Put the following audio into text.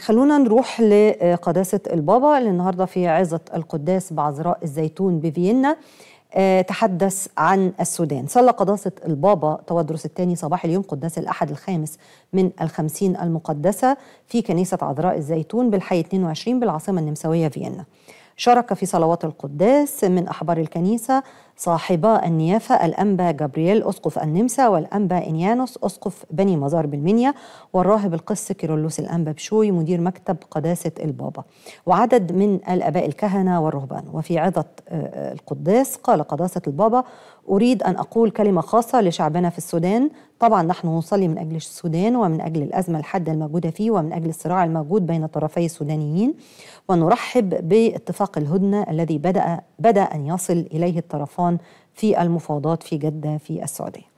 خلونا نروح لقداسة البابا اللي النهاردة في عظة القداس بعذراء الزيتون بفيينا آه، تحدث عن السودان صلى قداسة البابا تودرس الثاني صباح اليوم قداس الأحد الخامس من الخمسين المقدسة في كنيسة عذراء الزيتون بالحي 22 بالعاصمة النمساوية فيينا شارك في صلوات القداس من أحبار الكنيسة صاحبا النيافة الأنبا جابرييل أسقف النمسا والأنبا إنيانوس أسقف بني مزار بالمنيا والراهب القس كيرلس الأنبا بشوي مدير مكتب قداسة البابا وعدد من الآباء الكهنة والرهبان وفي عظة آه، آه، القداس قال قداسة البابا أريد أن أقول كلمة خاصة لشعبنا في السودان طبعا نحن نصلي من أجل السودان ومن أجل الأزمة الحادة الموجودة فيه ومن أجل الصراع الموجود بين طرفي السودانيين ونرحب باتفاق الهدنة الذي بدأ بدأ أن يصل إليه الطرفان في المفاوضات في جدة في السعودية